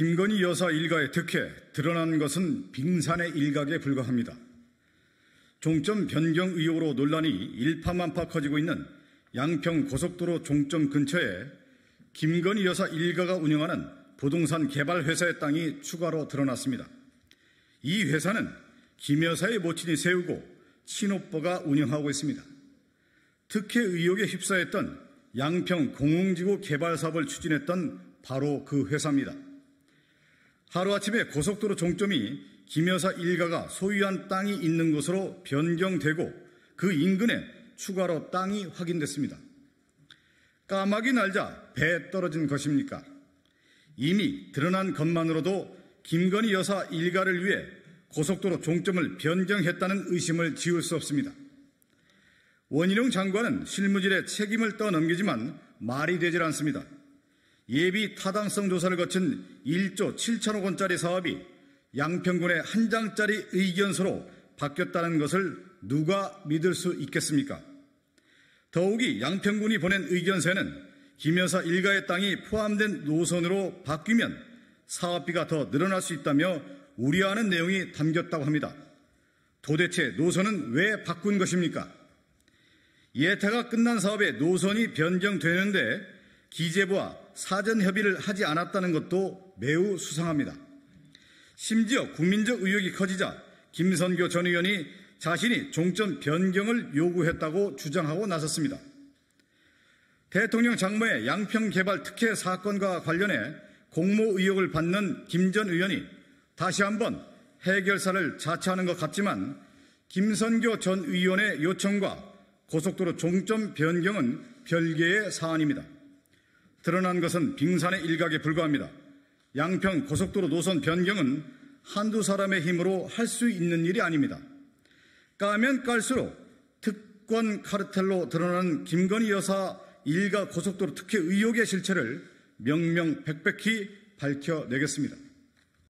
김건희 여사 일가의 특혜 드러난 것은 빙산의 일각에 불과합니다. 종점 변경 의혹으로 논란이 일파만파 커지고 있는 양평 고속도로 종점 근처에 김건희 여사 일가가 운영하는 부동산 개발 회사의 땅이 추가로 드러났습니다. 이 회사는 김 여사의 모친이 세우고 친오빠가 운영하고 있습니다. 특혜 의혹에 휩싸였던 양평 공흥지구 개발 사업을 추진했던 바로 그 회사입니다. 하루아침에 고속도로 종점이 김여사 일가가 소유한 땅이 있는 것으로 변경되고 그 인근에 추가로 땅이 확인됐습니다. 까마귀 날자 배 떨어진 것입니까? 이미 드러난 것만으로도 김건희 여사 일가를 위해 고속도로 종점을 변경했다는 의심을 지울 수 없습니다. 원희룡 장관은 실무질에 책임을 떠넘기지만 말이 되질 않습니다. 예비 타당성 조사를 거친 1조 7천억 원짜리 사업이 양평군의 한 장짜리 의견서로 바뀌었다는 것을 누가 믿을 수 있겠습니까? 더욱이 양평군이 보낸 의견서에는 김여사 일가의 땅이 포함된 노선으로 바뀌면 사업비가 더 늘어날 수 있다며 우려하는 내용이 담겼다고 합니다. 도대체 노선은 왜 바꾼 것입니까? 예타가 끝난 사업에 노선이 변경되는데 기재부와 사전 협의를 하지 않았다는 것도 매우 수상합니다. 심지어 국민적 의혹이 커지자 김선교 전 의원이 자신이 종점 변경을 요구했다고 주장하고 나섰습니다. 대통령 장모의 양평 개발 특혜 사건과 관련해 공모 의혹을 받는 김 전 의원이 다시 한번 해결사를 자처하는 것 같지만 김선교 전 의원의 요청과 고속도로 종점 변경은 별개의 사안입니다. 드러난 것은 빙산의 일각에 불과합니다. 양평 고속도로 노선 변경은 한두 사람의 힘으로 할 수 있는 일이 아닙니다. 까면 깔수록 특권 카르텔로 드러난 김건희 여사 일가 고속도로 특혜 의혹의 실체를 명명백백히 밝혀내겠습니다.